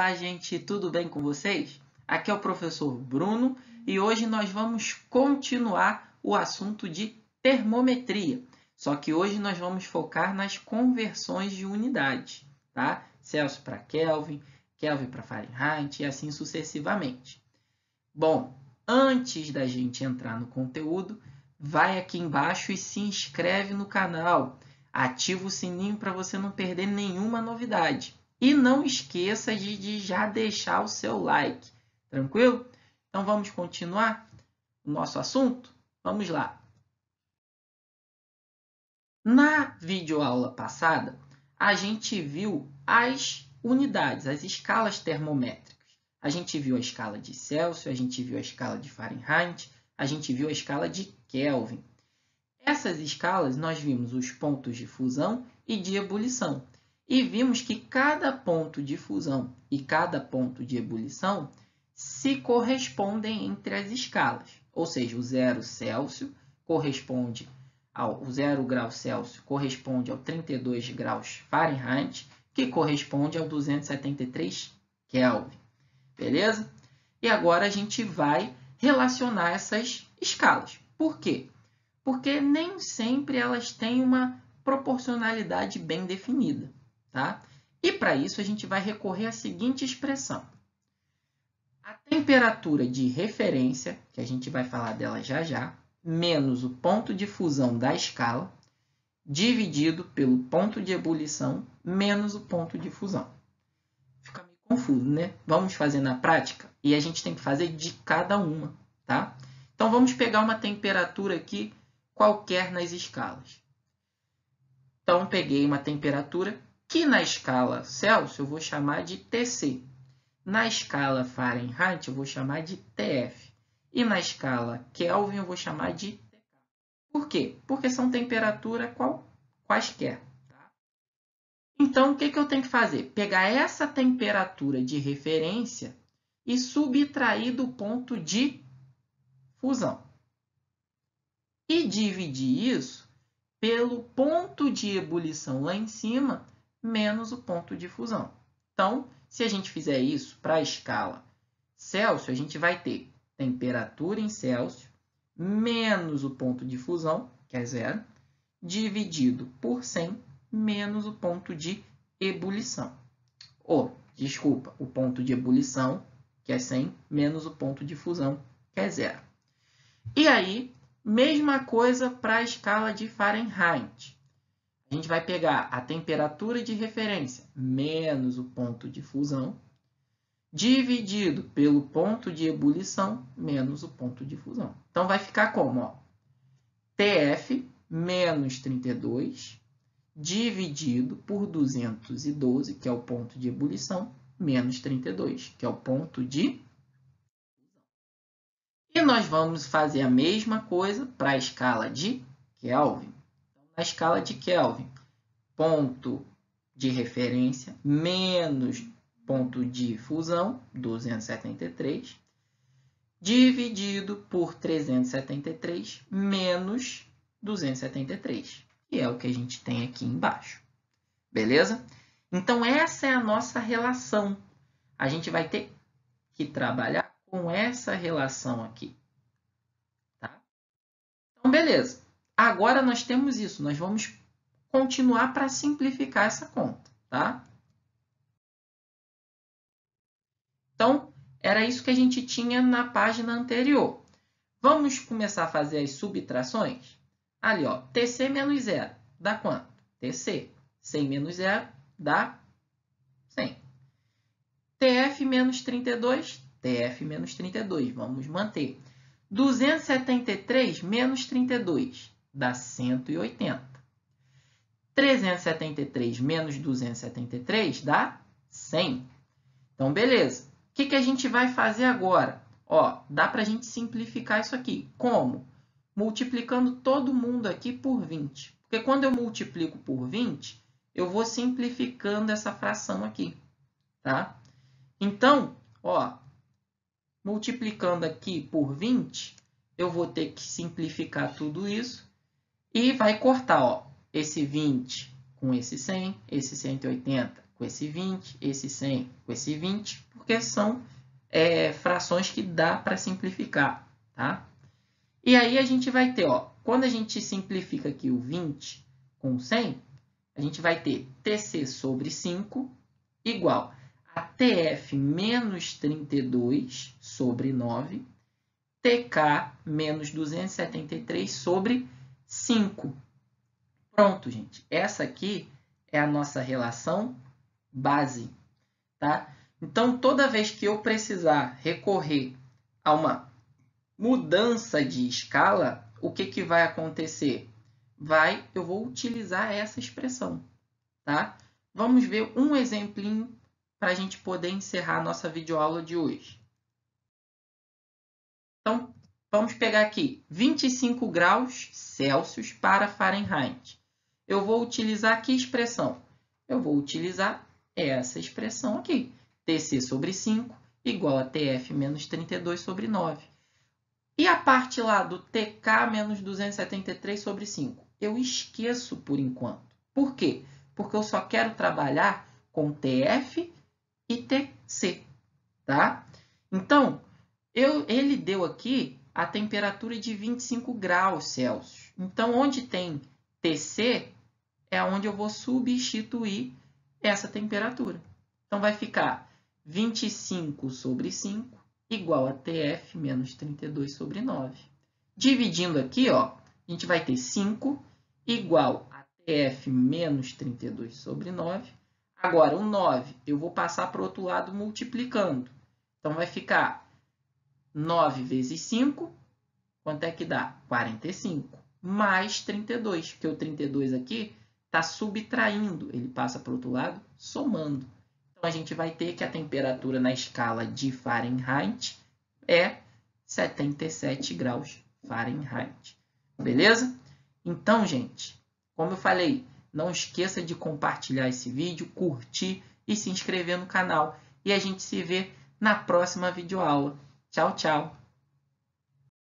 Olá, gente, tudo bem com vocês? Aqui é o professor Bruno e hoje nós vamos continuar o assunto de termometria. Só que hoje nós vamos focar nas conversões de unidades, tá? Celsius para Kelvin, Kelvin para Fahrenheit e assim sucessivamente. Bom, antes da gente entrar no conteúdo, vai aqui embaixo e se inscreve no canal. Ativa o sininho para você não perder nenhuma novidade. E não esqueça de, de já deixar o seu like. Tranquilo? Então vamos continuar o nosso assunto? Vamos lá. Na videoaula passada, a gente viu as unidades, as escalas termométricas. A gente viu a escala de Celsius, a gente viu a escala de Fahrenheit, a gente viu a escala de Kelvin. Essas escalas nós vimos os pontos de fusão e de ebulição e vimos que cada ponto de fusão e cada ponto de ebulição se correspondem entre as escalas, ou seja, o zero Celsius corresponde ao o grau Celsius corresponde ao 32 graus Fahrenheit, que corresponde ao 273 Kelvin. Beleza? E agora a gente vai relacionar essas escalas. Por quê? Porque nem sempre elas têm uma proporcionalidade bem definida. Tá? E para isso a gente vai recorrer à seguinte expressão. A temperatura de referência, que a gente vai falar dela já já, menos o ponto de fusão da escala, dividido pelo ponto de ebulição menos o ponto de fusão. Fica meio confuso, né? Vamos fazer na prática e a gente tem que fazer de cada uma, tá? Então vamos pegar uma temperatura aqui qualquer nas escalas. Então peguei uma temperatura que na escala Celsius eu vou chamar de TC. Na escala Fahrenheit eu vou chamar de TF. E na escala Kelvin eu vou chamar de TK. Por quê? Porque são temperatura qual, quaisquer. Tá? Então, o que, que eu tenho que fazer? Pegar essa temperatura de referência e subtrair do ponto de fusão. E dividir isso pelo ponto de ebulição lá em cima, menos o ponto de fusão. Então, se a gente fizer isso para a escala Celsius, a gente vai ter temperatura em Celsius menos o ponto de fusão, que é zero, dividido por 100 menos o ponto de ebulição. Ou, desculpa, o ponto de ebulição, que é 100, menos o ponto de fusão, que é zero. E aí, mesma coisa para a escala de Fahrenheit a gente vai pegar a temperatura de referência menos o ponto de fusão, dividido pelo ponto de ebulição menos o ponto de fusão. Então, vai ficar como? Ó, TF menos 32 dividido por 212, que é o ponto de ebulição, menos 32, que é o ponto de e nós vamos fazer a mesma coisa para a escala de Kelvin a escala de Kelvin. Ponto de referência menos ponto de fusão, 273, dividido por 373 menos 273, que é o que a gente tem aqui embaixo. Beleza? Então, essa é a nossa relação. A gente vai ter que trabalhar com essa relação aqui. Tá? Então, beleza. Agora nós temos isso, nós vamos continuar para simplificar essa conta, tá? Então, era isso que a gente tinha na página anterior. Vamos começar a fazer as subtrações? Ali, ó, TC menos zero dá quanto? TC. 100 menos zero dá 100. TF menos 32, TF menos 32, vamos manter. 273 menos 32 dá 180. 373 menos 273 dá 100. Então, beleza. O que, que a gente vai fazer agora? Ó, dá para a gente simplificar isso aqui. Como? Multiplicando todo mundo aqui por 20. Porque quando eu multiplico por 20, eu vou simplificando essa fração aqui. Tá? Então, ó, multiplicando aqui por 20, eu vou ter que simplificar tudo isso e vai cortar ó, esse 20 com esse 100, esse 180 com esse 20, esse 100 com esse 20, porque são é, frações que dá para simplificar. Tá? E aí a gente vai ter, ó, quando a gente simplifica aqui o 20 com 100, a gente vai ter TC sobre 5 igual a TF menos 32 sobre 9, TK menos 273 sobre 5. Pronto, gente. Essa aqui é a nossa relação base, tá? Então, toda vez que eu precisar recorrer a uma mudança de escala, o que, que vai acontecer? Vai, eu vou utilizar essa expressão, tá? Vamos ver um exemplinho para a gente poder encerrar a nossa videoaula de hoje. Então, Vamos pegar aqui 25 graus Celsius para Fahrenheit. Eu vou utilizar que expressão? Eu vou utilizar essa expressão aqui. Tc sobre 5 igual a Tf menos 32 sobre 9. E a parte lá do Tk menos 273 sobre 5? Eu esqueço por enquanto. Por quê? Porque eu só quero trabalhar com Tf e Tc. Tá? Então, eu, ele deu aqui a temperatura de 25 graus Celsius. Então, onde tem TC, é onde eu vou substituir essa temperatura. Então, vai ficar 25 sobre 5 igual a TF menos 32 sobre 9. Dividindo aqui, ó, a gente vai ter 5 igual a TF menos 32 sobre 9. Agora, o 9 eu vou passar para o outro lado multiplicando. Então, vai ficar 9 vezes 5, quanto é que dá? 45 mais 32, porque o 32 aqui está subtraindo, ele passa para o outro lado, somando. Então, a gente vai ter que a temperatura na escala de Fahrenheit é 77 graus Fahrenheit. Beleza? Então, gente, como eu falei, não esqueça de compartilhar esse vídeo, curtir e se inscrever no canal. E a gente se vê na próxima videoaula. Tchau, tchau.